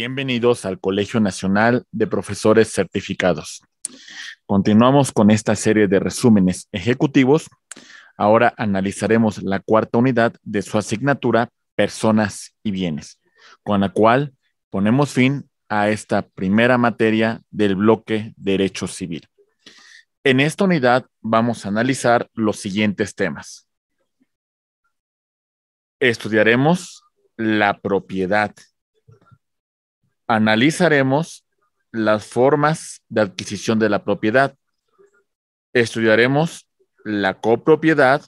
Bienvenidos al Colegio Nacional de Profesores Certificados. Continuamos con esta serie de resúmenes ejecutivos. Ahora analizaremos la cuarta unidad de su asignatura Personas y Bienes, con la cual ponemos fin a esta primera materia del bloque Derecho Civil. En esta unidad vamos a analizar los siguientes temas. Estudiaremos la propiedad analizaremos las formas de adquisición de la propiedad. Estudiaremos la copropiedad,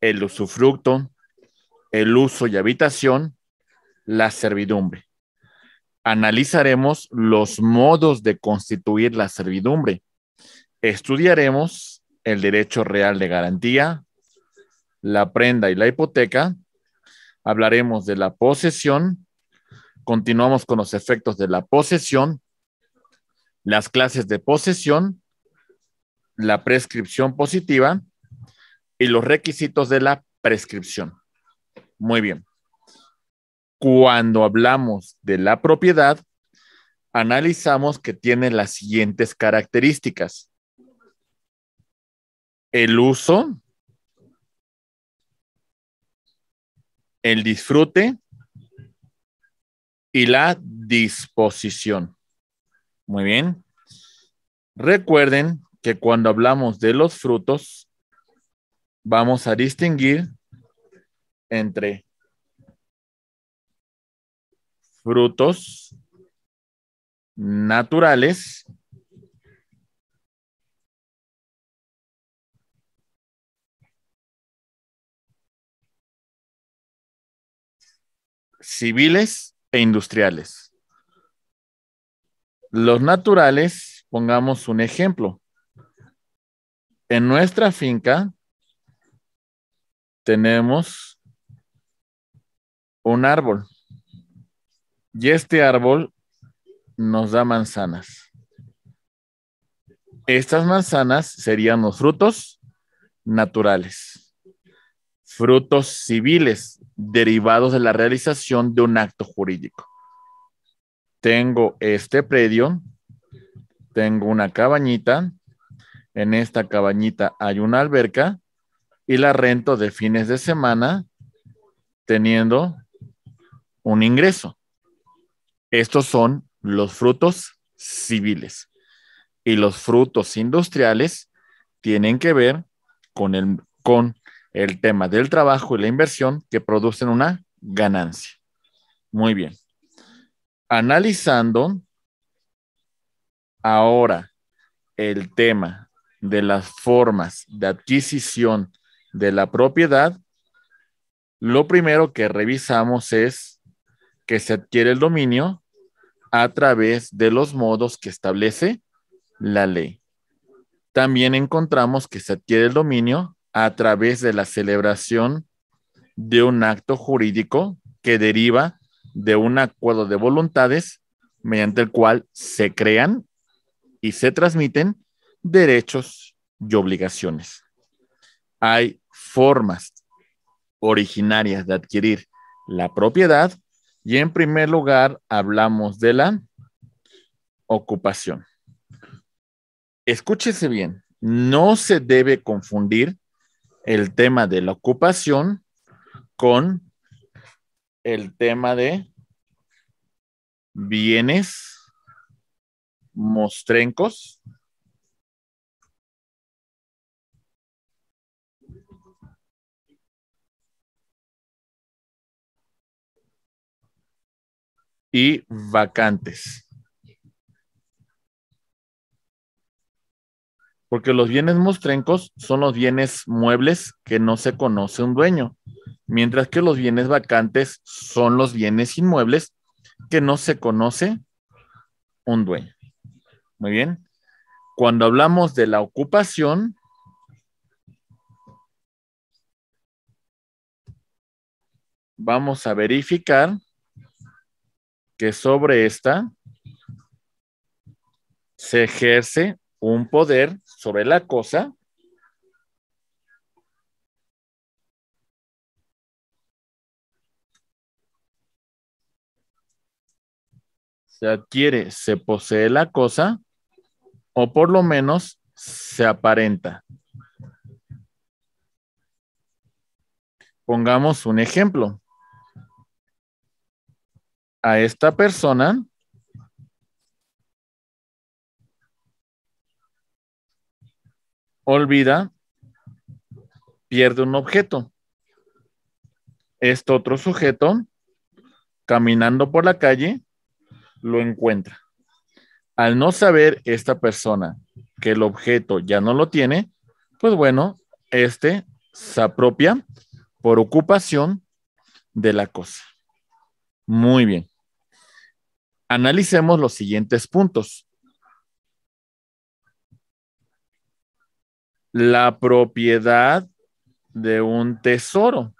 el usufructo, el uso y habitación, la servidumbre. Analizaremos los modos de constituir la servidumbre. Estudiaremos el derecho real de garantía, la prenda y la hipoteca. Hablaremos de la posesión, continuamos con los efectos de la posesión, las clases de posesión, la prescripción positiva y los requisitos de la prescripción. Muy bien. Cuando hablamos de la propiedad, analizamos que tiene las siguientes características. El uso, el disfrute, y la disposición. Muy bien. Recuerden que cuando hablamos de los frutos, vamos a distinguir entre frutos naturales civiles e industriales. Los naturales, pongamos un ejemplo. En nuestra finca tenemos un árbol y este árbol nos da manzanas. Estas manzanas serían los frutos naturales frutos civiles derivados de la realización de un acto jurídico. Tengo este predio, tengo una cabañita, en esta cabañita hay una alberca y la rento de fines de semana teniendo un ingreso. Estos son los frutos civiles y los frutos industriales tienen que ver con, el, con el tema del trabajo y la inversión que producen una ganancia. Muy bien. Analizando ahora el tema de las formas de adquisición de la propiedad, lo primero que revisamos es que se adquiere el dominio a través de los modos que establece la ley. También encontramos que se adquiere el dominio a través de la celebración de un acto jurídico que deriva de un acuerdo de voluntades mediante el cual se crean y se transmiten derechos y obligaciones. Hay formas originarias de adquirir la propiedad y en primer lugar hablamos de la ocupación. Escúchese bien, no se debe confundir el tema de la ocupación con el tema de bienes mostrencos y vacantes. Porque los bienes mostrencos son los bienes muebles que no se conoce un dueño, mientras que los bienes vacantes son los bienes inmuebles que no se conoce un dueño. Muy bien. Cuando hablamos de la ocupación, vamos a verificar que sobre esta se ejerce un poder sobre la cosa se adquiere, se posee la cosa o por lo menos se aparenta. Pongamos un ejemplo. A esta persona olvida, pierde un objeto. Este otro sujeto, caminando por la calle, lo encuentra. Al no saber esta persona que el objeto ya no lo tiene, pues bueno, este se apropia por ocupación de la cosa. Muy bien. Analicemos los siguientes puntos. la propiedad de un tesoro.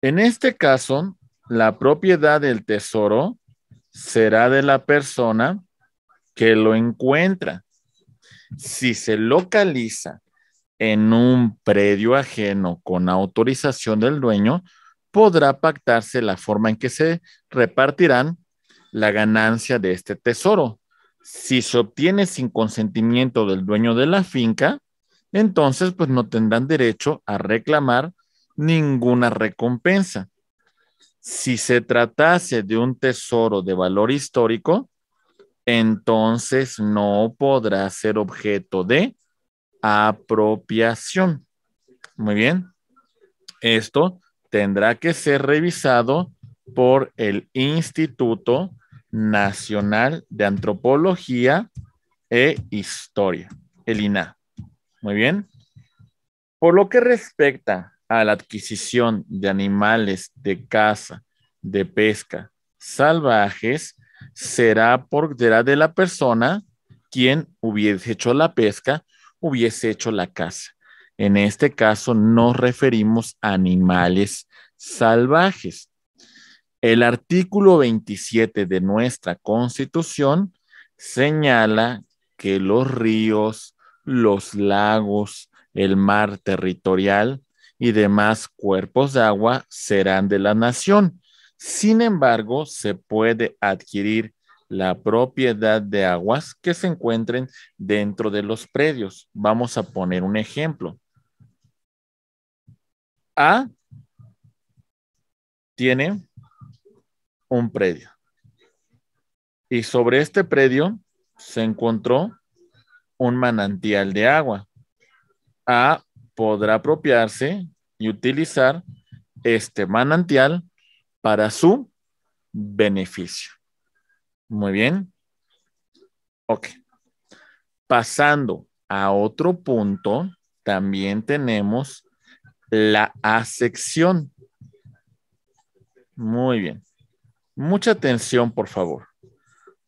En este caso, la propiedad del tesoro será de la persona que lo encuentra. Si se localiza en un predio ajeno con autorización del dueño, podrá pactarse la forma en que se repartirán la ganancia de este tesoro si se obtiene sin consentimiento del dueño de la finca, entonces pues no tendrán derecho a reclamar ninguna recompensa. Si se tratase de un tesoro de valor histórico, entonces no podrá ser objeto de apropiación. Muy bien. Esto tendrá que ser revisado por el Instituto Nacional de Antropología e Historia, el INAH. Muy bien. Por lo que respecta a la adquisición de animales de caza, de pesca salvajes, será por de la persona quien hubiese hecho la pesca, hubiese hecho la caza. En este caso nos referimos a animales salvajes. El artículo 27 de nuestra constitución señala que los ríos, los lagos, el mar territorial y demás cuerpos de agua serán de la nación. Sin embargo, se puede adquirir la propiedad de aguas que se encuentren dentro de los predios. Vamos a poner un ejemplo. A tiene un predio. Y sobre este predio se encontró un manantial de agua. A podrá apropiarse y utilizar este manantial para su beneficio. Muy bien. Ok. Pasando a otro punto, también tenemos la asección. Muy bien. Mucha atención, por favor.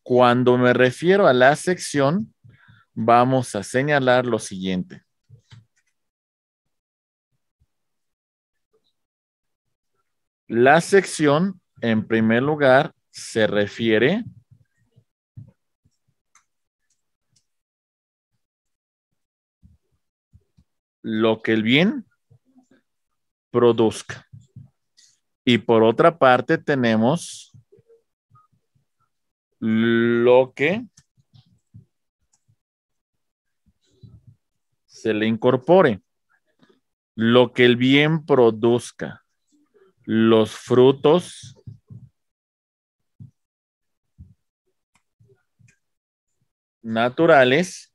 Cuando me refiero a la sección, vamos a señalar lo siguiente. La sección, en primer lugar, se refiere lo que el bien produzca. Y por otra parte tenemos lo que se le incorpore, lo que el bien produzca, los frutos naturales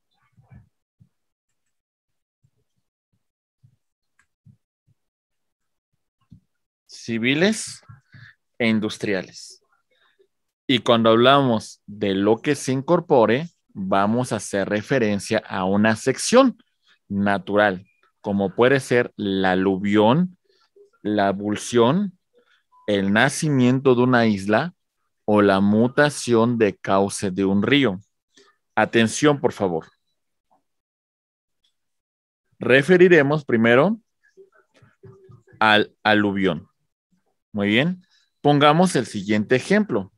civiles e industriales. Y cuando hablamos de lo que se incorpore, vamos a hacer referencia a una sección natural, como puede ser la aluvión, la abulsión, el nacimiento de una isla o la mutación de cauce de un río. Atención, por favor. Referiremos primero al aluvión. Muy bien. Pongamos el siguiente ejemplo.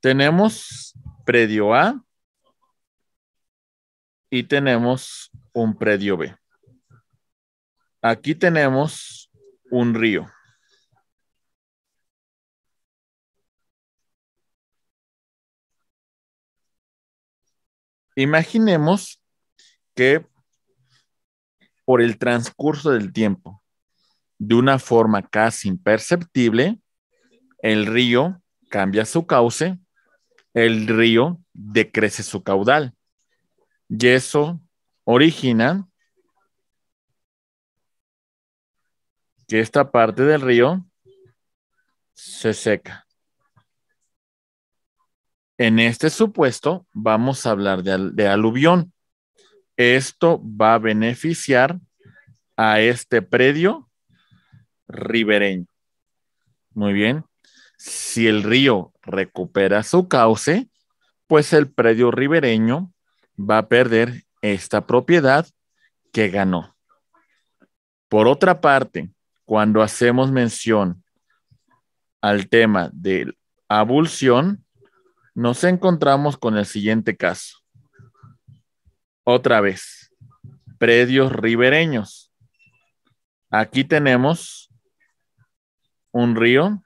Tenemos predio A y tenemos un predio B. Aquí tenemos un río. Imaginemos que por el transcurso del tiempo, de una forma casi imperceptible, el río cambia su cauce el río decrece su caudal. Y eso origina que esta parte del río se seca. En este supuesto vamos a hablar de, aluvión. Esto va a beneficiar a este predio ribereño. Muy bien. Si el río recupera su cauce, pues el predio ribereño va a perder esta propiedad que ganó. Por otra parte, cuando hacemos mención al tema de abulsión, nos encontramos con el siguiente caso. Otra vez, predios ribereños. Aquí tenemos un río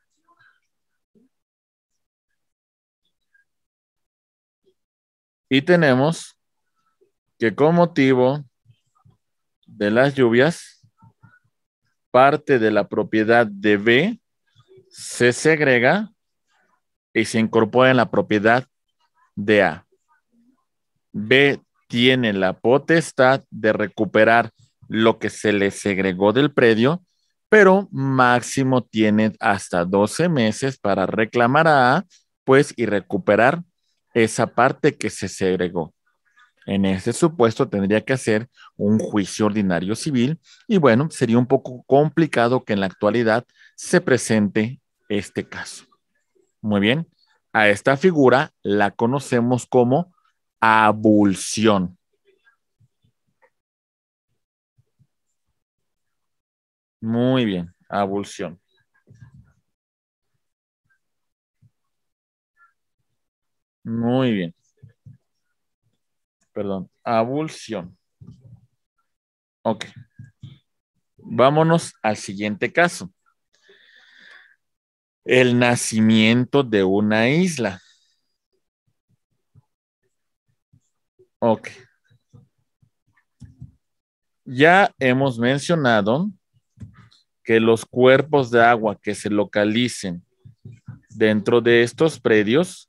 Y tenemos que con motivo de las lluvias, parte de la propiedad de B se segrega y se incorpora en la propiedad de A. B tiene la potestad de recuperar lo que se le segregó del predio, pero máximo tiene hasta 12 meses para reclamar a A, pues, y recuperar esa parte que se segregó. En ese supuesto tendría que hacer un juicio ordinario civil y bueno, sería un poco complicado que en la actualidad se presente este caso. Muy bien, a esta figura la conocemos como abulsión. Muy bien, abulsión. Muy bien. Perdón, abulsión. Ok. Vámonos al siguiente caso. El nacimiento de una isla. Ok. Ya hemos mencionado que los cuerpos de agua que se localicen dentro de estos predios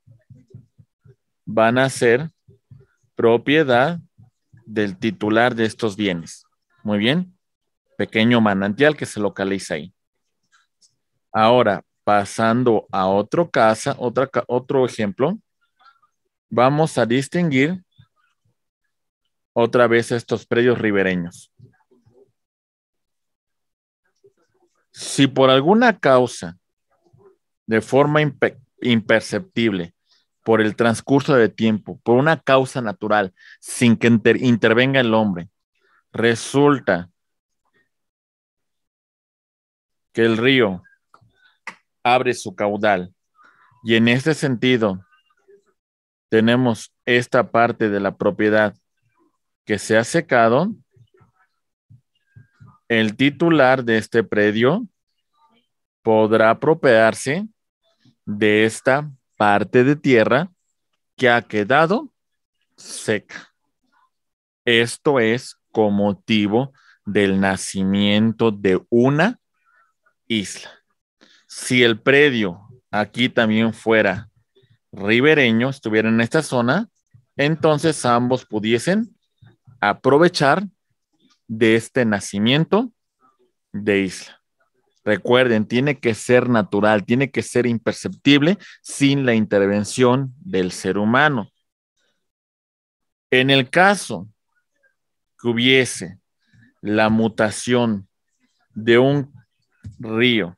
van a ser propiedad del titular de estos bienes. Muy bien. Pequeño manantial que se localiza ahí. Ahora, pasando a otro casa, otra, otro ejemplo, vamos a distinguir otra vez estos predios ribereños. Si por alguna causa, de forma imperceptible, por el transcurso de tiempo, por una causa natural, sin que intervenga el hombre, resulta que el río abre su caudal. Y en este sentido, tenemos esta parte de la propiedad que se ha secado. El titular de este predio podrá apropiarse de esta parte de tierra que ha quedado seca. Esto es con motivo del nacimiento de una isla. Si el predio aquí también fuera ribereño, estuviera en esta zona, entonces ambos pudiesen aprovechar de este nacimiento de isla. Recuerden, tiene que ser natural, tiene que ser imperceptible sin la intervención del ser humano. En el caso que hubiese la mutación de un río,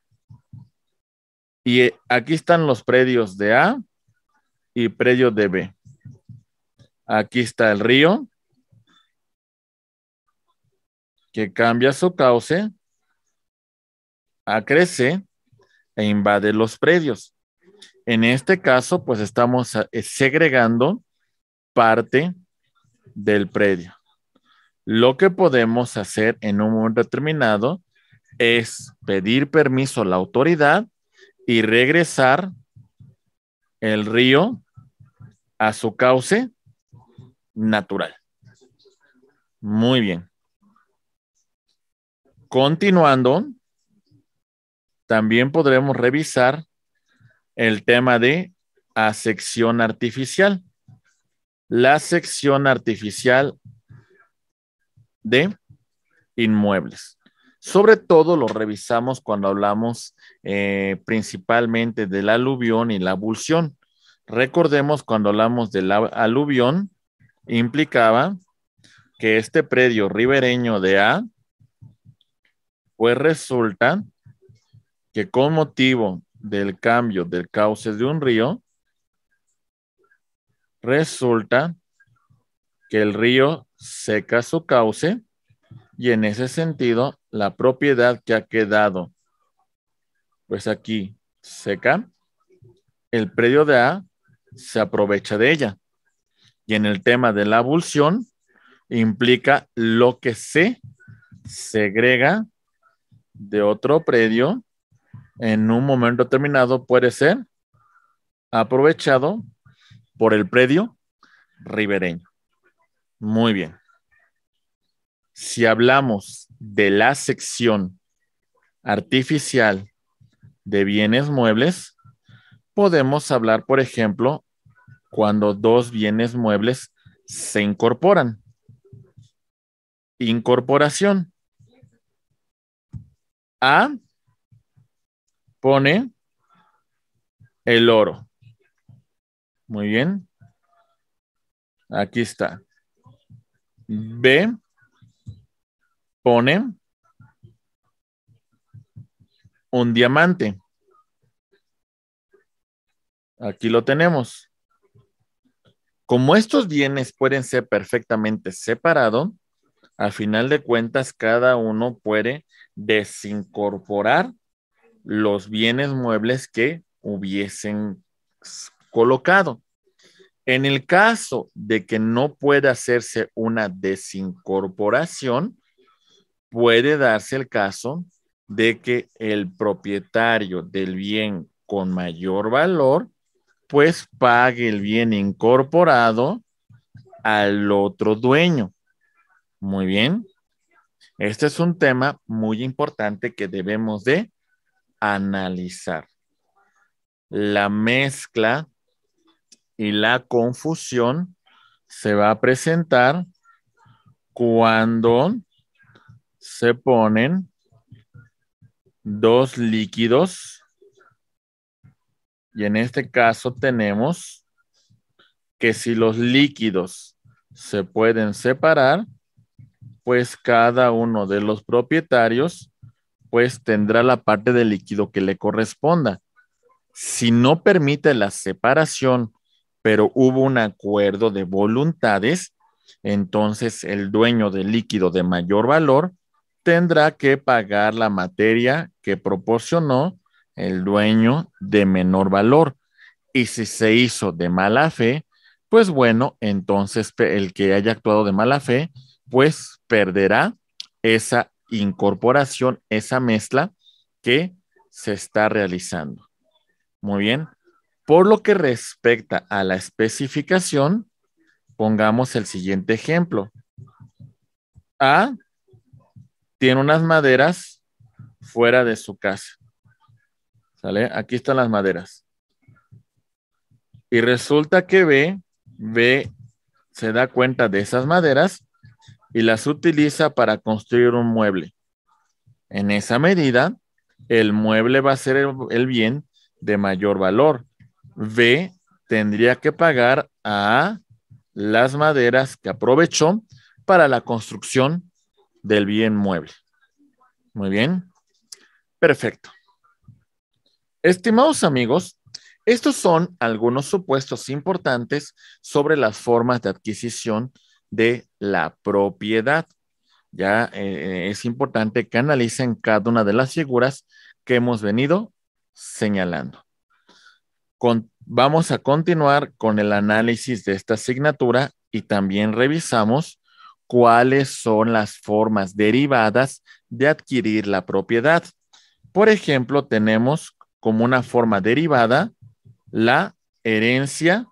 y eh, aquí están los predios de A y predio de B. Aquí está el río que cambia su cauce acrece e invade los predios. En este caso, pues estamos eh, segregando parte del predio. Lo que podemos hacer en un momento determinado es pedir permiso a la autoridad y regresar el río a su cauce natural. Muy bien. Continuando, también podremos revisar el tema de sección artificial. La sección artificial de inmuebles. Sobre todo lo revisamos cuando hablamos eh, principalmente del aluvión y la abulsión. Recordemos cuando hablamos del aluvión, implicaba que este predio ribereño de A, pues resulta que con motivo del cambio del cauce de un río, resulta que el río seca su cauce y en ese sentido la propiedad que ha quedado, pues aquí seca, el predio de A se aprovecha de ella. Y en el tema de la abulsión implica lo que se segrega de otro predio en un momento determinado puede ser aprovechado por el predio ribereño. Muy bien. Si hablamos de la sección artificial de bienes muebles, podemos hablar, por ejemplo, cuando dos bienes muebles se incorporan. Incorporación. A pone el oro. Muy bien. Aquí está. B pone un diamante. Aquí lo tenemos. Como estos bienes pueden ser perfectamente separados, al final de cuentas cada uno puede desincorporar los bienes muebles que hubiesen colocado. En el caso de que no pueda hacerse una desincorporación, puede darse el caso de que el propietario del bien con mayor valor, pues pague el bien incorporado al otro dueño. Muy bien. Este es un tema muy importante que debemos de analizar. La mezcla y la confusión se va a presentar cuando se ponen dos líquidos y en este caso tenemos que si los líquidos se pueden separar, pues cada uno de los propietarios pues tendrá la parte de líquido que le corresponda. Si no permite la separación, pero hubo un acuerdo de voluntades, entonces el dueño del líquido de mayor valor tendrá que pagar la materia que proporcionó el dueño de menor valor. Y si se hizo de mala fe, pues bueno, entonces el que haya actuado de mala fe, pues perderá esa incorporación, esa mezcla que se está realizando. Muy bien. Por lo que respecta a la especificación, pongamos el siguiente ejemplo. A tiene unas maderas fuera de su casa. ¿Sale? Aquí están las maderas. Y resulta que B, B se da cuenta de esas maderas y las utiliza para construir un mueble. En esa medida, el mueble va a ser el, bien de mayor valor. B tendría que pagar a las maderas que aprovechó para la construcción del bien mueble. Muy bien. Perfecto. Estimados amigos, estos son algunos supuestos importantes sobre las formas de adquisición de la propiedad. Ya eh, es importante que analicen cada una de las figuras que hemos venido señalando. vamos a continuar con el análisis de esta asignatura y también revisamos cuáles son las formas derivadas de adquirir la propiedad. Por ejemplo, tenemos como una forma derivada la herencia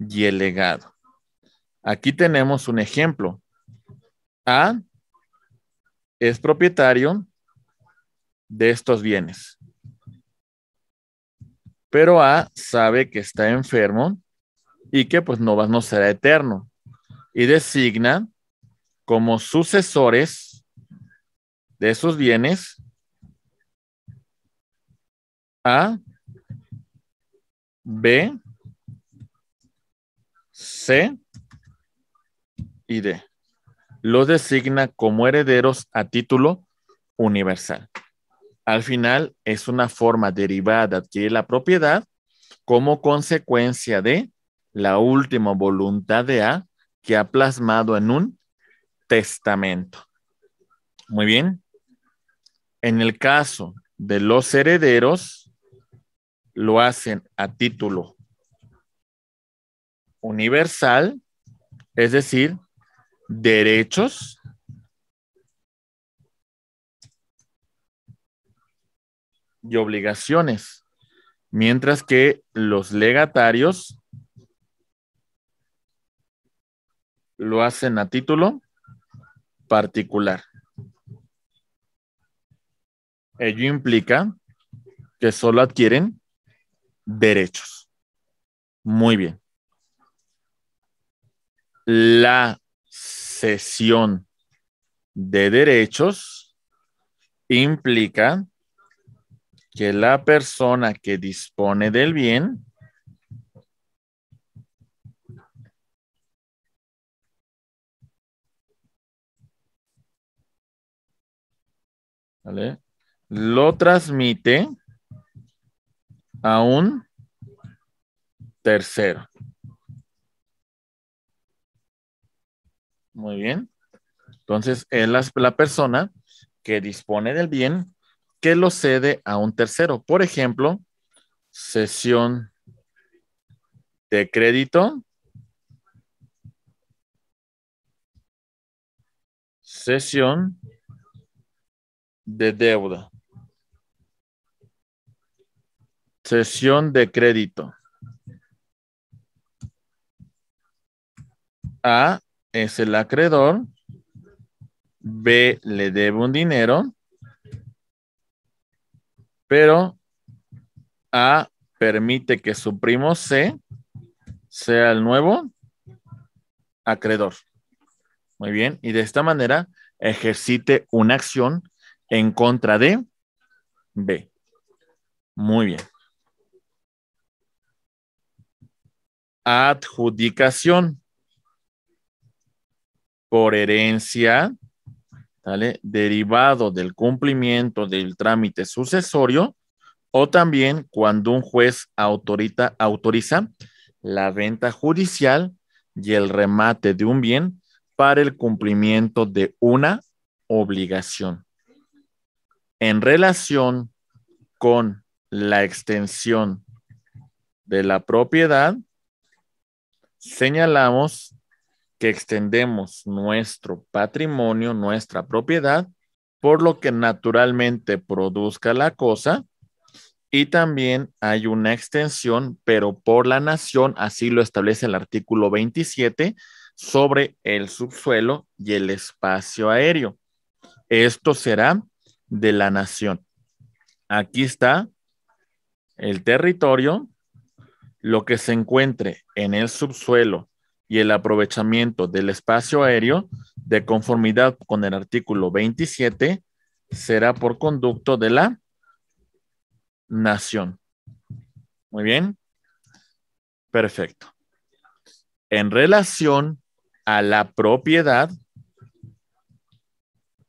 y el legado. Aquí tenemos un ejemplo. A es propietario de estos bienes. Pero A sabe que está enfermo y que pues no, no será eterno. Y designa como sucesores de esos bienes A, B, C y los designa como herederos a título universal. Al final, es una forma derivada de la propiedad como consecuencia de la última voluntad de A que ha plasmado en un testamento. Muy bien. En el caso de los herederos, lo hacen a título universal, es decir, derechos y obligaciones, mientras que los legatarios lo hacen a título particular. Ello implica que solo adquieren derechos. Muy bien. La cesión de derechos implica que la persona que dispone del bien lo transmite a un tercero. Muy bien. Entonces, es la, persona que dispone del bien que lo cede a un tercero. Por ejemplo, sesión de crédito. Sesión de deuda. Sesión de crédito. A es el acreedor, B le debe un dinero, pero A permite que su primo C sea el nuevo acreedor. Muy bien, y de esta manera ejercite una acción en contra de B. Muy bien. Adjudicación por herencia, derivado del cumplimiento del trámite sucesorio, o también cuando un juez autorita, autoriza la venta judicial y el remate de un bien para el cumplimiento de una obligación. En relación con la extensión de la propiedad, señalamos extendemos nuestro patrimonio, nuestra propiedad, por lo que naturalmente produzca la cosa. Y también hay una extensión, pero por la nación, así lo establece el artículo 27, sobre el subsuelo y el espacio aéreo. Esto será de la nación. Aquí está el territorio, lo que se encuentre en el subsuelo y el aprovechamiento del espacio aéreo, de conformidad con el artículo 27, será por conducto de la nación. Muy bien. Perfecto. En relación a la propiedad,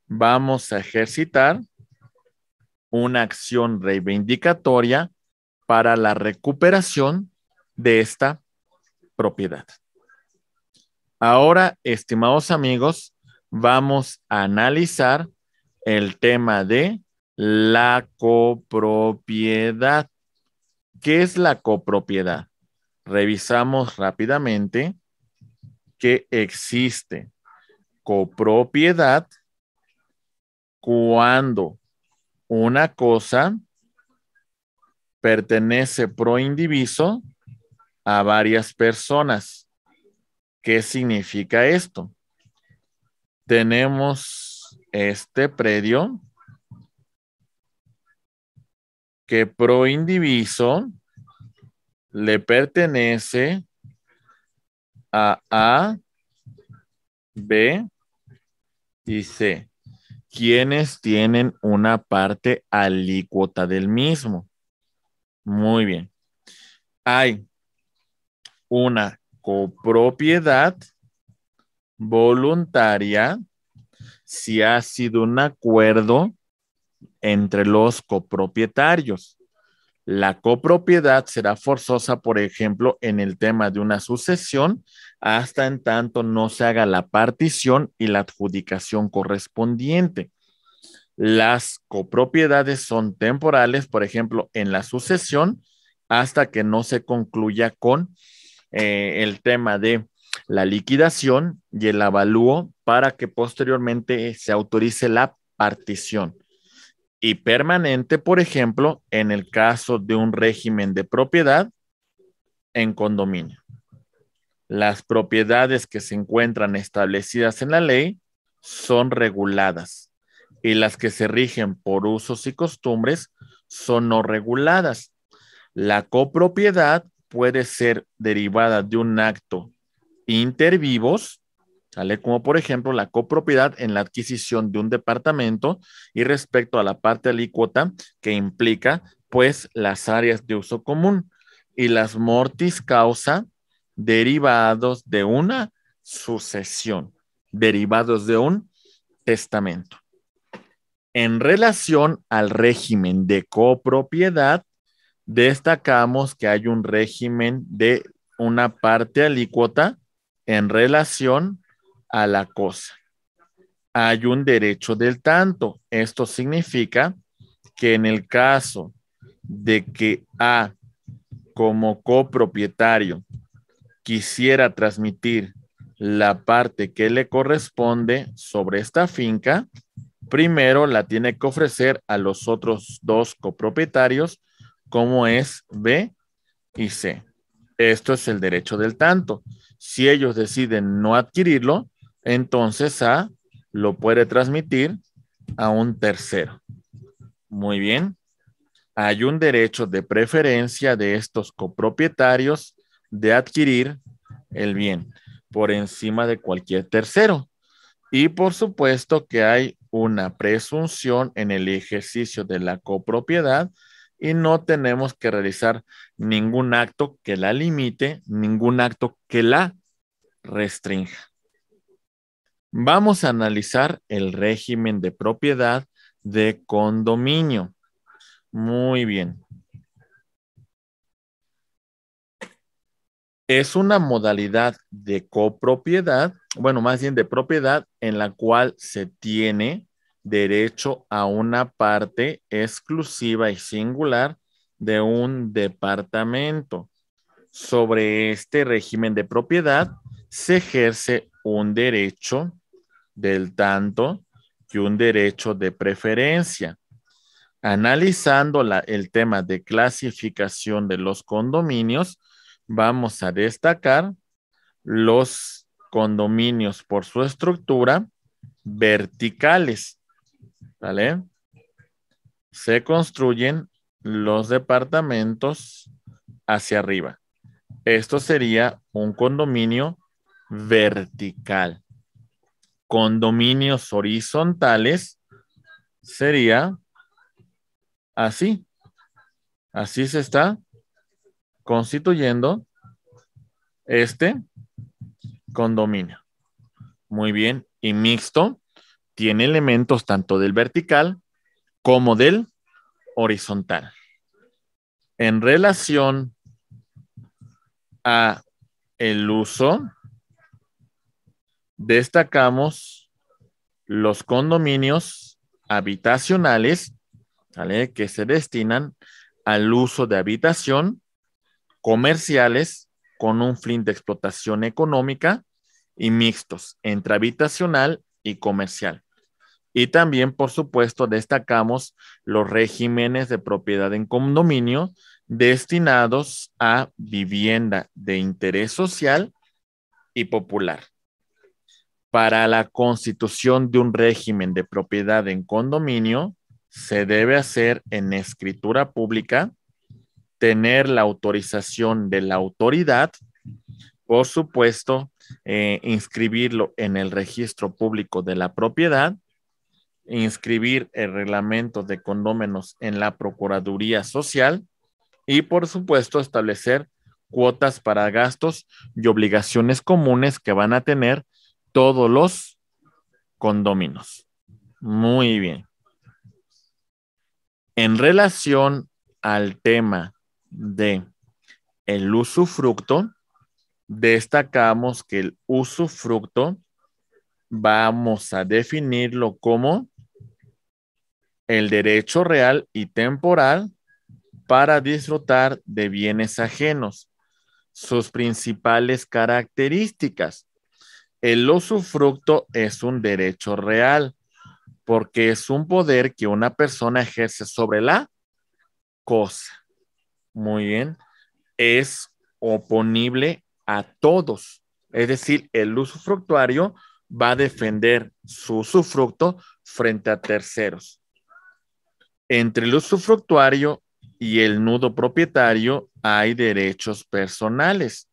vamos a ejercitar una acción reivindicatoria para la recuperación de esta propiedad. Ahora, estimados amigos, vamos a analizar el tema de la copropiedad. ¿Qué es la copropiedad? Revisamos rápidamente que existe copropiedad cuando una cosa pertenece pro indiviso a varias personas ¿Qué significa esto? Tenemos este predio que pro indiviso le pertenece a A, B y C, quienes tienen una parte alícuota del mismo. Muy bien. Hay una copropiedad voluntaria si ha sido un acuerdo entre los copropietarios. La copropiedad será forzosa, por ejemplo, en el tema de una sucesión, hasta en tanto no se haga la partición y la adjudicación correspondiente. Las copropiedades son temporales, por ejemplo, en la sucesión, hasta que no se concluya con eh, el tema de la liquidación y el avalúo para que posteriormente se autorice la partición. Y permanente, por ejemplo, en el caso de un régimen de propiedad en condominio. Las propiedades que se encuentran establecidas en la ley son reguladas y las que se rigen por usos y costumbres son no reguladas. La copropiedad puede ser derivada de un acto inter vivos, ¿sale? Como por ejemplo la copropiedad en la adquisición de un departamento y respecto a la parte alícuota que implica pues las áreas de uso común y las mortis causa derivados de una sucesión, derivados de un testamento. En relación al régimen de copropiedad, destacamos que hay un régimen de una parte alícuota en relación a la cosa. Hay un derecho del tanto. Esto significa que en el caso de que A como copropietario quisiera transmitir la parte que le corresponde sobre esta finca, primero la tiene que ofrecer a los otros dos copropietarios como es B y C. Esto es el derecho del tanto. Si ellos deciden no adquirirlo, entonces A lo puede transmitir a un tercero. Muy bien. Hay un derecho de preferencia de estos copropietarios de adquirir el bien por encima de cualquier tercero. Y por supuesto que hay una presunción en el ejercicio de la copropiedad y no tenemos que realizar ningún acto que la limite, ningún acto que la restrinja. Vamos a analizar el régimen de propiedad de condominio. Muy bien. Es una modalidad de copropiedad, bueno, más bien de propiedad en la cual se tiene derecho a una parte exclusiva y singular de un departamento. Sobre este régimen de propiedad se ejerce un derecho del tanto que un derecho de preferencia. Analizando el tema de clasificación de los condominios, vamos a destacar los condominios por su estructura verticales ¿Vale? Se construyen los departamentos hacia arriba. Esto sería un condominio vertical. Condominios horizontales sería así. Así se está constituyendo este condominio. Muy bien. Y mixto tiene elementos tanto del vertical como del horizontal. En relación a el uso, destacamos los condominios habitacionales que se destinan al uso de habitación, comerciales con un fin de explotación económica y mixtos entre habitacional y comercial. Y también, por supuesto, destacamos los regímenes de propiedad en condominio destinados a vivienda de interés social y popular. Para la constitución de un régimen de propiedad en condominio, se debe hacer en escritura pública, tener la autorización de la autoridad, por supuesto, eh, inscribirlo en el registro público de la propiedad inscribir el reglamento de condómenos en la Procuraduría Social y, por supuesto, establecer cuotas para gastos y obligaciones comunes que van a tener todos los condóminos. Muy bien. En relación al tema de el usufructo, destacamos que el usufructo vamos a definirlo como el derecho real y temporal para disfrutar de bienes ajenos. Sus principales características. El usufructo es un derecho real porque es un poder que una persona ejerce sobre la cosa. Muy bien. Es oponible a todos. Es decir, el usufructuario va a defender su usufructo frente a terceros. Entre el usufructuario y el nudo propietario hay derechos personales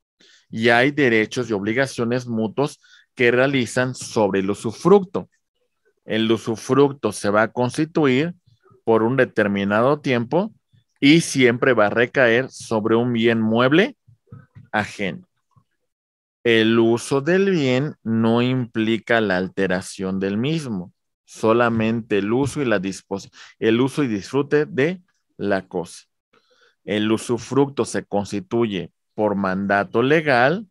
y hay derechos y obligaciones mutuos que realizan sobre el usufructo. El usufructo se va a constituir por un determinado tiempo y siempre va a recaer sobre un bien mueble ajeno. El uso del bien no implica la alteración del mismo solamente el uso y la disposición, el uso y disfrute de la cosa. El usufructo se constituye por mandato legal,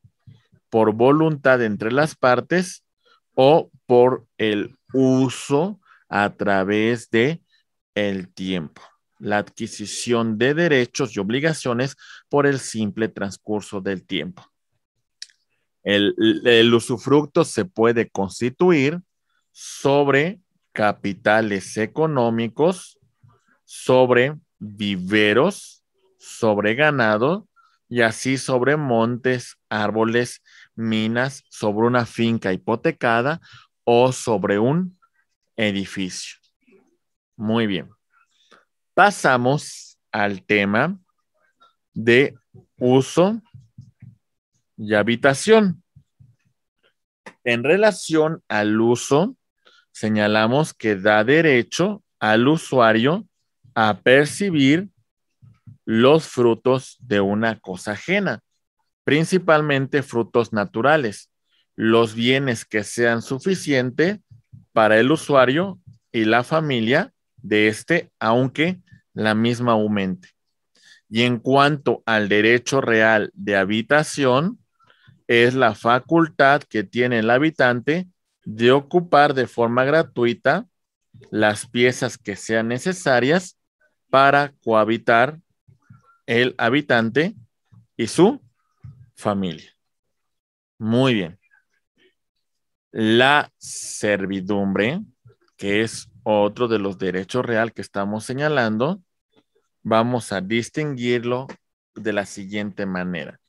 por voluntad entre las partes o por el uso a través de el tiempo. La adquisición de derechos y obligaciones por el simple transcurso del tiempo. El, el usufructo se puede constituir sobre capitales económicos sobre viveros, sobre ganado y así sobre montes, árboles, minas, sobre una finca hipotecada o sobre un edificio. Muy bien. Pasamos al tema de uso y habitación. En relación al uso, señalamos que da derecho al usuario a percibir los frutos de una cosa ajena, principalmente frutos naturales, los bienes que sean suficientes para el usuario y la familia de éste, aunque la misma aumente. Y en cuanto al derecho real de habitación, es la facultad que tiene el habitante de ocupar de forma gratuita las piezas que sean necesarias para cohabitar el habitante y su familia. Muy bien. La servidumbre, que es otro de los derechos real que estamos señalando, vamos a distinguirlo de la siguiente manera.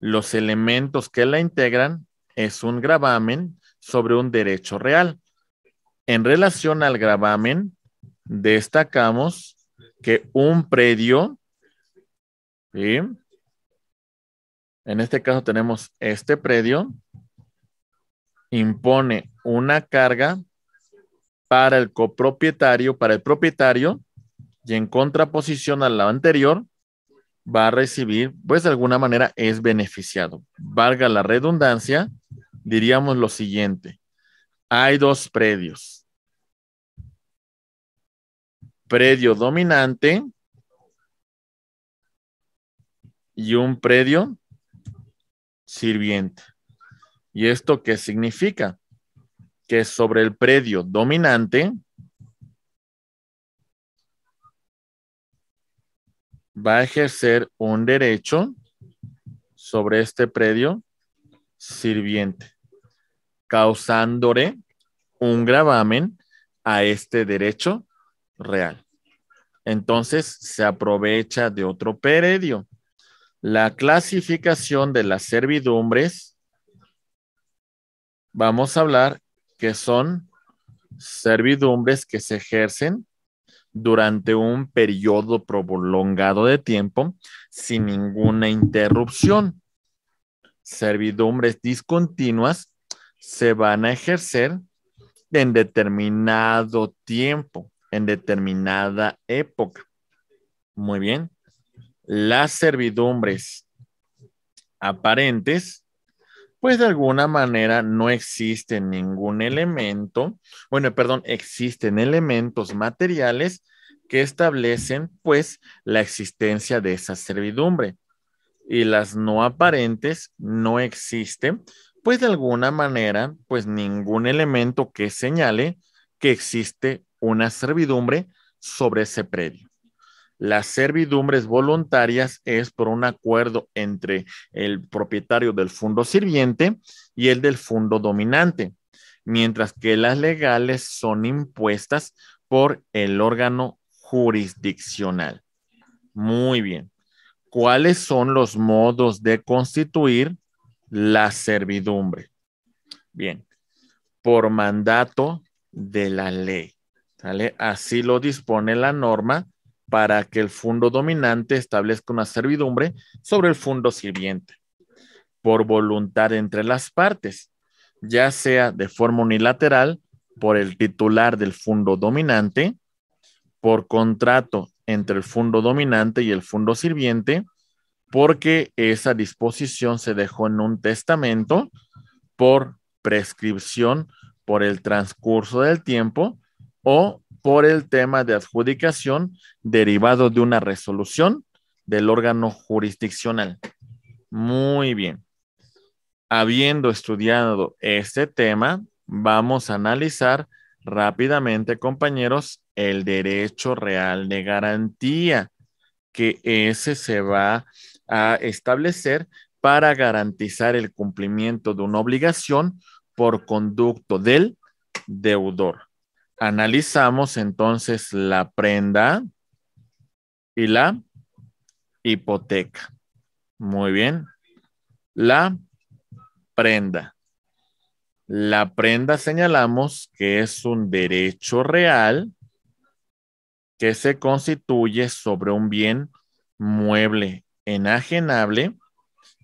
Los elementos que la integran es un gravamen sobre un derecho real. En relación al gravamen, destacamos que un predio, en este caso tenemos este predio, impone una carga para el copropietario, para el propietario, y en contraposición a la anterior, va a recibir, pues de alguna manera es beneficiado. Valga la redundancia, diríamos lo siguiente. Hay dos predios. Predio dominante y un predio sirviente. ¿Y esto qué significa? Que sobre el predio dominante va a ejercer un derecho sobre este predio sirviente causándole un gravamen a este derecho real. Entonces se aprovecha de otro peredio. La clasificación de las servidumbres, vamos a hablar que son servidumbres que se ejercen durante un periodo prolongado de tiempo sin ninguna interrupción. Servidumbres discontinuas se van a ejercer en determinado tiempo, en determinada época. Muy bien. Las servidumbres aparentes, pues de alguna manera no existe ningún elemento, bueno, perdón, existen elementos materiales que establecen pues la existencia de esa servidumbre. Y las no aparentes no existen pues de alguna manera, pues ningún elemento que señale que existe una servidumbre sobre ese predio. Las servidumbres voluntarias es por un acuerdo entre el propietario del fondo sirviente y el del fondo dominante, mientras que las legales son impuestas por el órgano jurisdiccional. Muy bien. ¿Cuáles son los modos de constituir la servidumbre. Bien, por mandato de la ley. Así lo dispone la norma para que el fondo dominante establezca una servidumbre sobre el fondo sirviente, por voluntad entre las partes, ya sea de forma unilateral por el titular del fundo dominante, por contrato entre el fondo dominante y el fondo sirviente, porque esa disposición se dejó en un testamento por prescripción por el transcurso del tiempo o por el tema de adjudicación derivado de una resolución del órgano jurisdiccional. Muy bien. Habiendo estudiado este tema, vamos a analizar rápidamente, compañeros, el derecho real de garantía, que ese se va a a establecer para garantizar el cumplimiento de una obligación por conducto del deudor. Analizamos entonces la prenda y la hipoteca. Muy bien. La prenda. La prenda señalamos que es un derecho real que se constituye sobre un bien mueble enajenable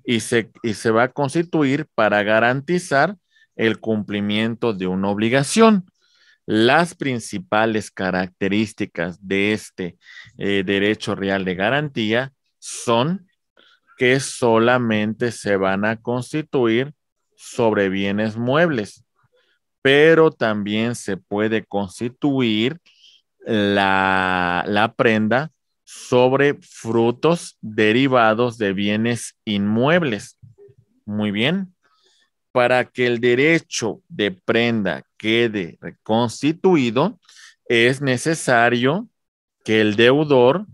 y se, y se va a constituir para garantizar el cumplimiento de una obligación. Las principales características de este eh, derecho real de garantía son que solamente se van a constituir sobre bienes muebles, pero también se puede constituir la prenda sobre frutos derivados de bienes inmuebles. Muy bien. Para que el derecho de prenda quede reconstituido, es necesario que el deudor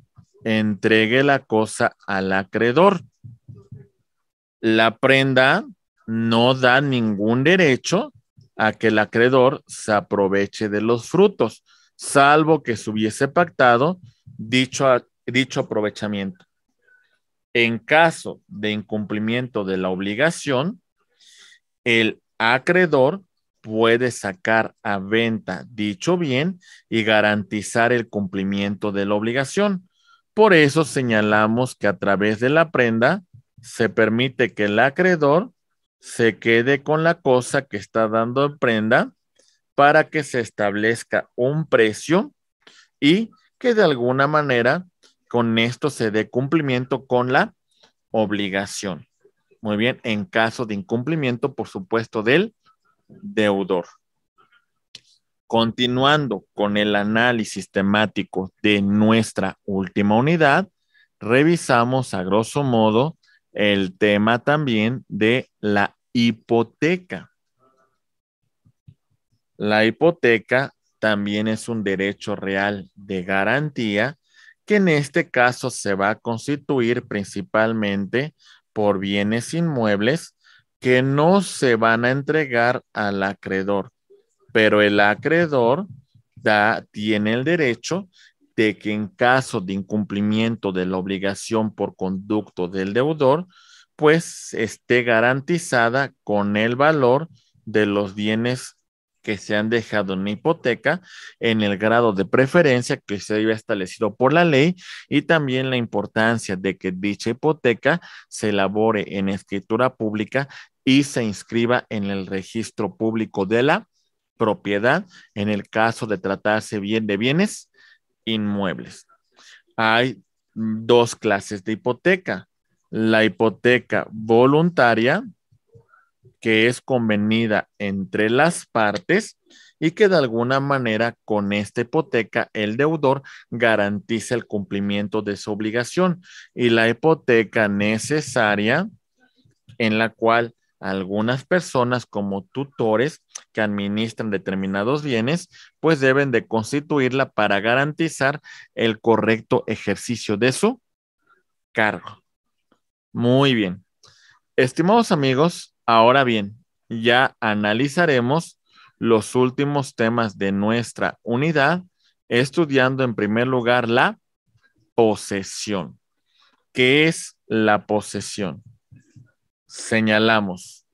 entregue la cosa al acreedor. La prenda no da ningún derecho a que el acreedor se aproveche de los frutos, salvo que se hubiese pactado dicho dicho aprovechamiento. En caso de incumplimiento de la obligación, el acreedor puede sacar a venta dicho bien y garantizar el cumplimiento de la obligación. Por eso señalamos que a través de la prenda se permite que el acreedor se quede con la cosa que está dando en prenda para que se establezca un precio y que de alguna manera con esto se dé cumplimiento con la obligación. Muy bien, en caso de incumplimiento, por supuesto, del deudor. Continuando con el análisis temático de nuestra última unidad, revisamos a grosso modo el tema también de la hipoteca. La hipoteca también es un derecho real de garantía que en este caso se va a constituir principalmente por bienes inmuebles que no se van a entregar al acreedor, pero el acreedor da, tiene el derecho de que en caso de incumplimiento de la obligación por conducto del deudor, pues esté garantizada con el valor de los bienes que se han dejado en hipoteca en el grado de preferencia que se había establecido por la ley y también la importancia de que dicha hipoteca se elabore en escritura pública y se inscriba en el registro público de la propiedad en el caso de tratarse bien de bienes inmuebles. Hay dos clases de hipoteca. La hipoteca voluntaria, que es convenida entre las partes y que de alguna manera con esta hipoteca el deudor garantiza el cumplimiento de su obligación y la hipoteca necesaria en la cual algunas personas como tutores que administran determinados bienes, pues deben de constituirla para garantizar el correcto ejercicio de su cargo. Muy bien. Estimados amigos, Ahora bien, ya analizaremos los últimos temas de nuestra unidad, estudiando en primer lugar la posesión. ¿Qué es la posesión? Señalamos.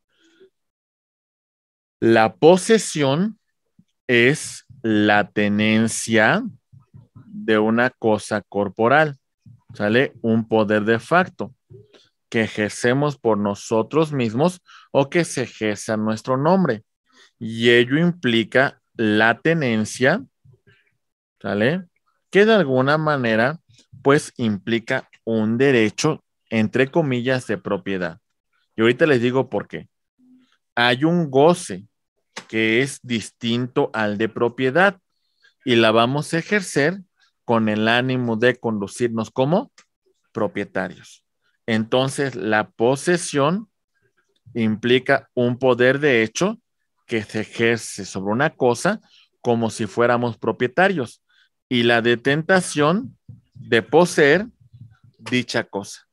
La posesión es la tenencia de una cosa corporal, ¿sale? Un poder de facto que ejercemos por nosotros mismos o que se ejerce nuestro nombre. Y ello implica la tenencia, ¿sale? Que de alguna manera, pues implica un derecho, entre comillas, de propiedad. Y ahorita les digo por qué. Hay un goce que es distinto al de propiedad y la vamos a ejercer con el ánimo de conducirnos como propietarios. Entonces, la posesión implica un poder de hecho que se ejerce sobre una cosa como si fuéramos propietarios y la detentación de poseer dicha cosa.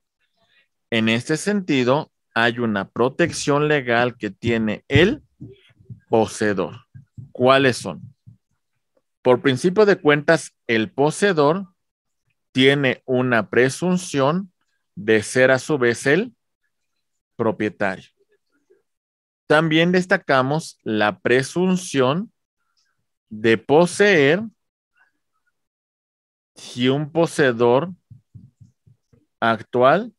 En este sentido, hay una protección legal que tiene el poseedor. ¿Cuáles son? Por principio de cuentas, el poseedor tiene una presunción de ser a su vez el propietario. También destacamos la presunción de poseer si un poseedor actual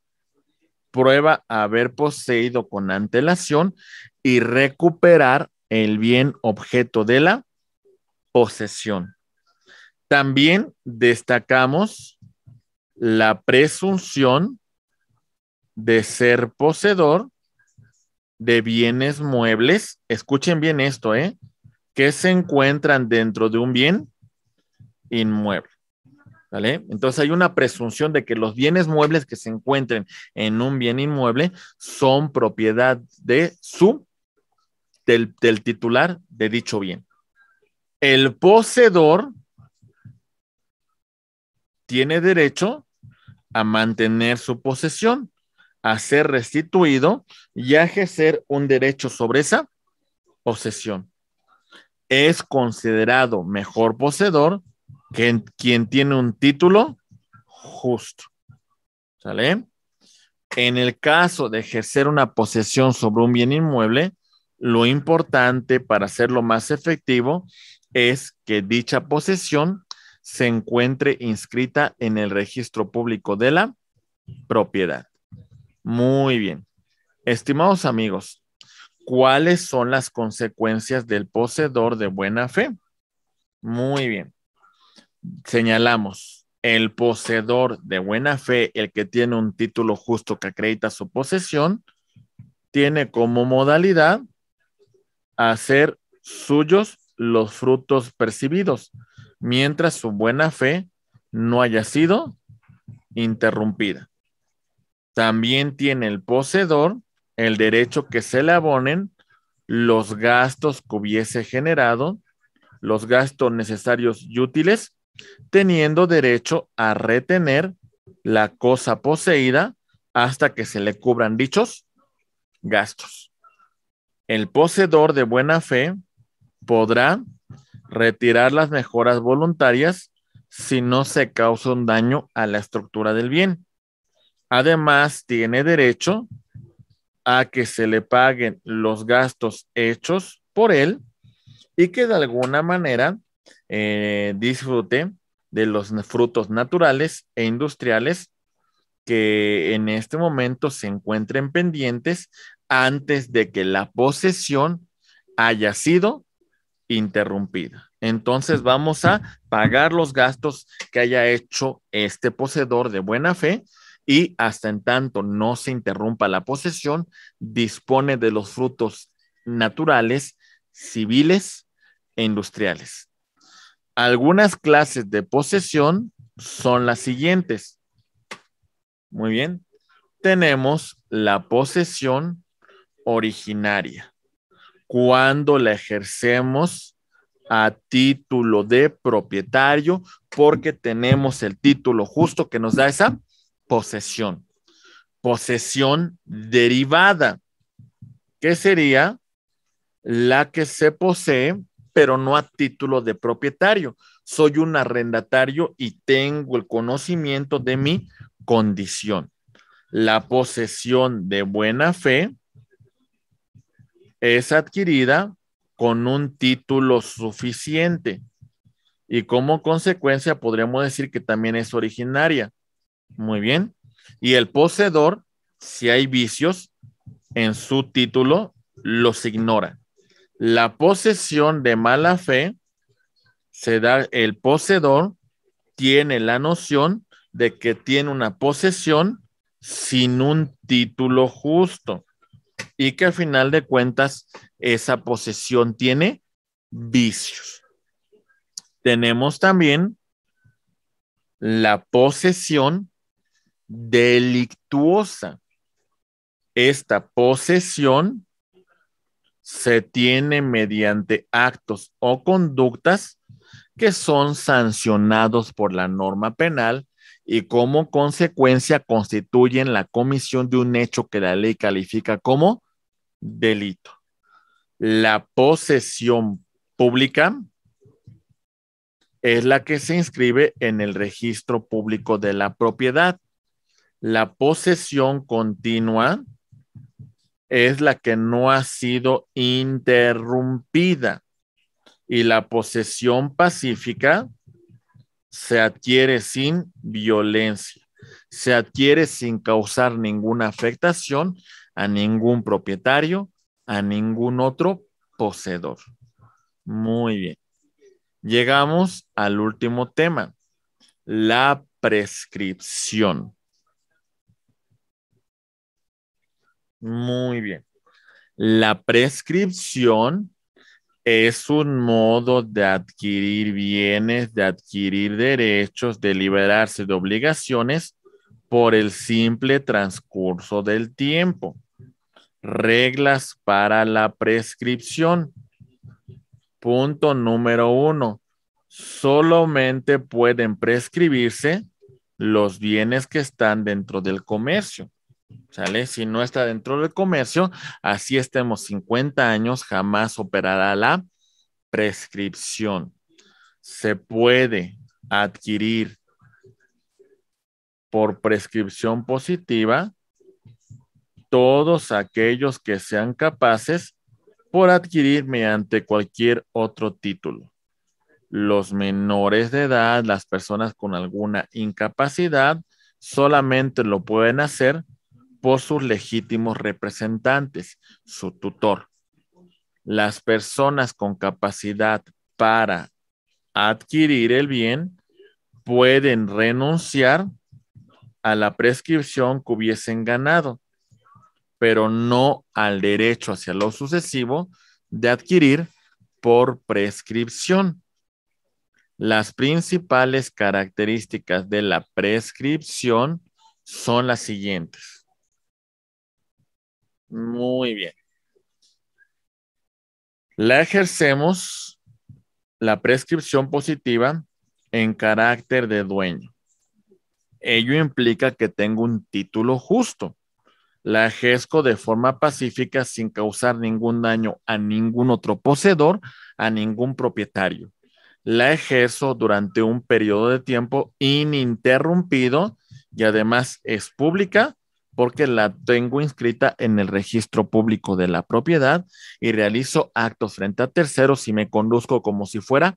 prueba haber poseído con antelación y recuperar el bien objeto de la posesión. También destacamos la presunción de ser poseedor de bienes muebles, escuchen bien esto, ¿eh? Que se encuentran dentro de un bien inmueble. ¿Vale? Entonces hay una presunción de que los bienes muebles que se encuentren en un bien inmueble son propiedad de su, del, del titular de dicho bien. El poseedor tiene derecho a mantener su posesión a ser restituido y a ejercer un derecho sobre esa posesión. Es considerado mejor poseedor que quien tiene un título justo. ¿Sale? En el caso de ejercer una posesión sobre un bien inmueble, lo importante para hacerlo más efectivo es que dicha posesión se encuentre inscrita en el registro público de la propiedad. Muy bien. Estimados amigos, ¿cuáles son las consecuencias del poseedor de buena fe? Muy bien. Señalamos, el poseedor de buena fe, el que tiene un título justo que acredita su posesión, tiene como modalidad hacer suyos los frutos percibidos, mientras su buena fe no haya sido interrumpida también tiene el poseedor el derecho que se le abonen los gastos que hubiese generado, los gastos necesarios y útiles, teniendo derecho a retener la cosa poseída hasta que se le cubran dichos gastos. El poseedor de buena fe podrá retirar las mejoras voluntarias si no se causa un daño a la estructura del bien Además, tiene derecho a que se le paguen los gastos hechos por él y que de alguna manera eh, disfrute de los frutos naturales e industriales que en este momento se encuentren pendientes antes de que la posesión haya sido interrumpida. Entonces vamos a pagar los gastos que haya hecho este poseedor de buena fe y hasta en tanto no se interrumpa la posesión, dispone de los frutos naturales, civiles e industriales. Algunas clases de posesión son las siguientes. Muy bien. Tenemos la posesión originaria. Cuando la ejercemos a título de propietario, porque tenemos el título justo que nos da esa posesión. Posesión derivada, que sería la que se posee, pero no a título de propietario. Soy un arrendatario y tengo el conocimiento de mi condición. La posesión de buena fe es adquirida con un título suficiente y como consecuencia podríamos decir que también es originaria. Muy bien. Y el poseedor, si hay vicios en su título, los ignora. La posesión de mala fe se da, el poseedor tiene la noción de que tiene una posesión sin un título justo y que al final de cuentas esa posesión tiene vicios. Tenemos también la posesión delictuosa. Esta posesión se tiene mediante actos o conductas que son sancionados por la norma penal y como consecuencia constituyen la comisión de un hecho que la ley califica como delito. La posesión pública es la que se inscribe en el registro público de la propiedad la posesión continua es la que no ha sido interrumpida y la posesión pacífica se adquiere sin violencia, se adquiere sin causar ninguna afectación a ningún propietario, a ningún otro poseedor. Muy bien. Llegamos al último tema, la prescripción. Muy bien. La prescripción es un modo de adquirir bienes, de adquirir derechos, de liberarse de obligaciones por el simple transcurso del tiempo. Reglas para la prescripción. Punto número uno. Solamente pueden prescribirse los bienes que están dentro del comercio. Si no está dentro del comercio, así estemos 50 años, jamás operará la prescripción. Se puede adquirir por prescripción positiva todos aquellos que sean capaces por adquirir mediante cualquier otro título. Los menores de edad, las personas con alguna incapacidad, solamente lo pueden hacer por sus legítimos representantes, su tutor. Las personas con capacidad para adquirir el bien pueden renunciar a la prescripción que hubiesen ganado, pero no al derecho hacia lo sucesivo de adquirir por prescripción. Las principales características de la prescripción son las siguientes. Muy bien. La ejercemos la prescripción positiva en carácter de dueño. Ello implica que tengo un título justo. La ejerzo de forma pacífica sin causar ningún daño a ningún otro poseedor, a ningún propietario. La ejerzo durante un periodo de tiempo ininterrumpido y además es pública porque la tengo inscrita en el registro público de la propiedad y realizo actos frente a terceros y me conduzco como si fuera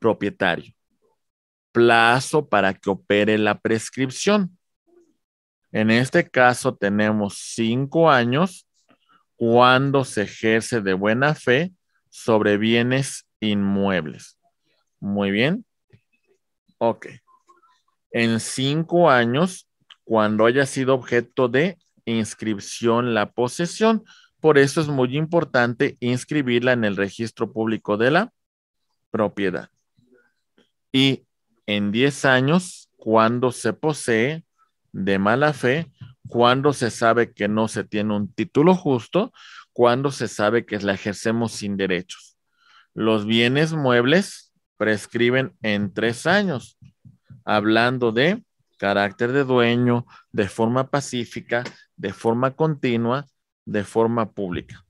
propietario. Plazo para que opere la prescripción. En este caso tenemos cinco años cuando se ejerce de buena fe sobre bienes inmuebles. Muy bien. Ok. En cinco años cuando haya sido objeto de inscripción la posesión. Por eso es muy importante inscribirla en el registro público de la propiedad. Y en 10 años, cuando se posee de mala fe, cuando se sabe que no se tiene un título justo, cuando se sabe que la ejercemos sin derechos. Los bienes muebles prescriben en tres años, hablando de carácter de dueño, de forma pacífica, de forma continua, de forma pública.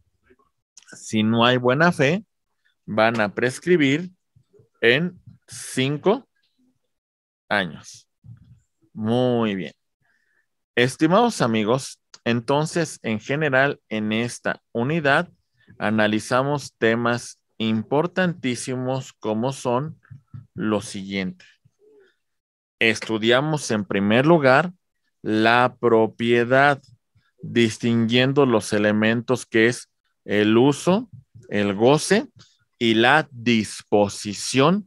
Si no hay buena fe, van a prescribir en cinco años. Muy bien. Estimados amigos, entonces, en general, en esta unidad analizamos temas importantísimos como son los siguientes estudiamos en primer lugar la propiedad, distinguiendo los elementos que es el uso, el goce y la disposición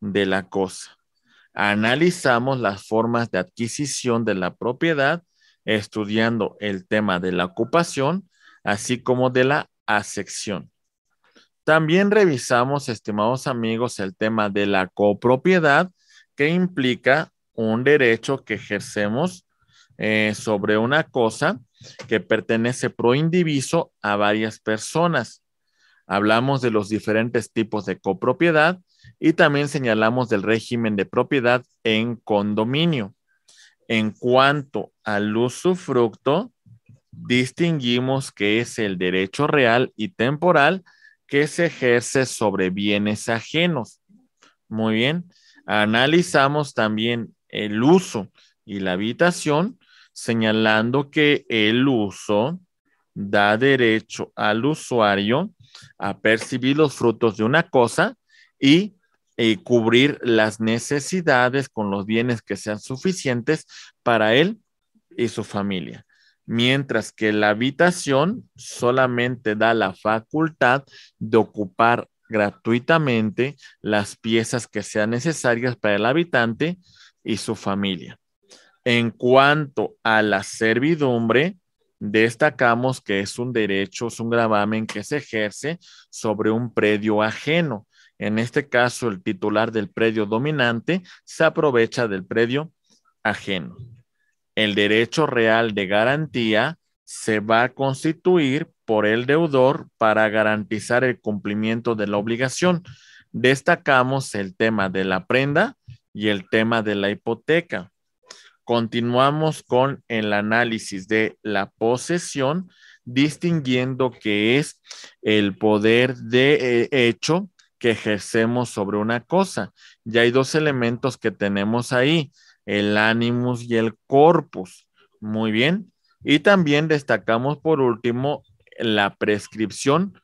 de la cosa. Analizamos las formas de adquisición de la propiedad, estudiando el tema de la ocupación, así como de la asección. También revisamos, estimados amigos, el tema de la copropiedad, que implica un derecho que ejercemos eh, sobre una cosa que pertenece pro indiviso a varias personas. Hablamos de los diferentes tipos de copropiedad y también señalamos del régimen de propiedad en condominio. En cuanto al usufructo, distinguimos que es el derecho real y temporal que se ejerce sobre bienes ajenos. Muy bien. Analizamos también el uso y la habitación, señalando que el uso da derecho al usuario a percibir los frutos de una cosa y eh, cubrir las necesidades con los bienes que sean suficientes para él y su familia. Mientras que la habitación solamente da la facultad de ocupar gratuitamente las piezas que sean necesarias para el habitante y su familia. En cuanto a la servidumbre, destacamos que es un derecho, es un gravamen que se ejerce sobre un predio ajeno. En este caso, el titular del predio dominante se aprovecha del predio ajeno. El derecho real de garantía se va a constituir por el deudor para garantizar el cumplimiento de la obligación. Destacamos el tema de la prenda y el tema de la hipoteca. Continuamos con el análisis de la posesión, distinguiendo que es el poder de eh, hecho que ejercemos sobre una cosa. ya hay dos elementos que tenemos ahí, el animus y el corpus. Muy bien, y también destacamos por último la prescripción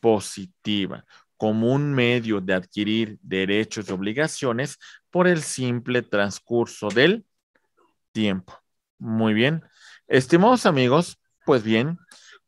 positiva como un medio de adquirir derechos y obligaciones por el simple transcurso del tiempo. Muy bien. Estimados amigos, pues bien,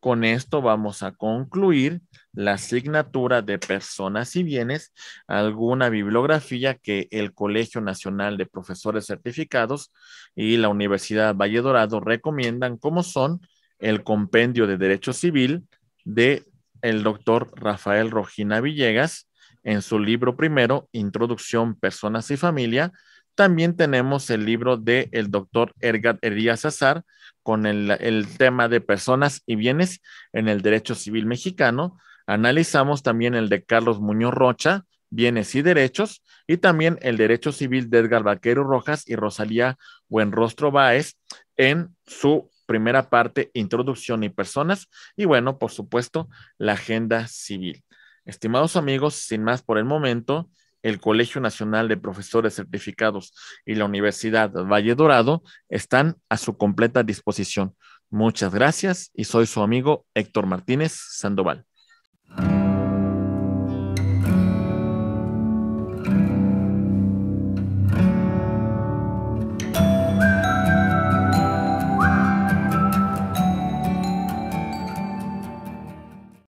con esto vamos a concluir la asignatura de personas y bienes, alguna bibliografía que el Colegio Nacional de Profesores Certificados y la Universidad Valle Dorado recomiendan, como son el Compendio de Derecho Civil de el doctor Rafael Rojina Villegas en su libro primero, Introducción, Personas y Familia, también tenemos el libro de el doctor Ergat Elías Azar con el, el tema de personas y bienes en el derecho civil mexicano. Analizamos también el de Carlos Muñoz Rocha, bienes y derechos, y también el derecho civil de Edgar Vaquero Rojas y Rosalía Buenrostro Báez en su primera parte, introducción y personas, y bueno, por supuesto, la agenda civil. Estimados amigos, sin más por el momento, el Colegio Nacional de Profesores Certificados y la Universidad Valle Dorado están a su completa disposición. Muchas gracias y soy su amigo Héctor Martínez Sandoval.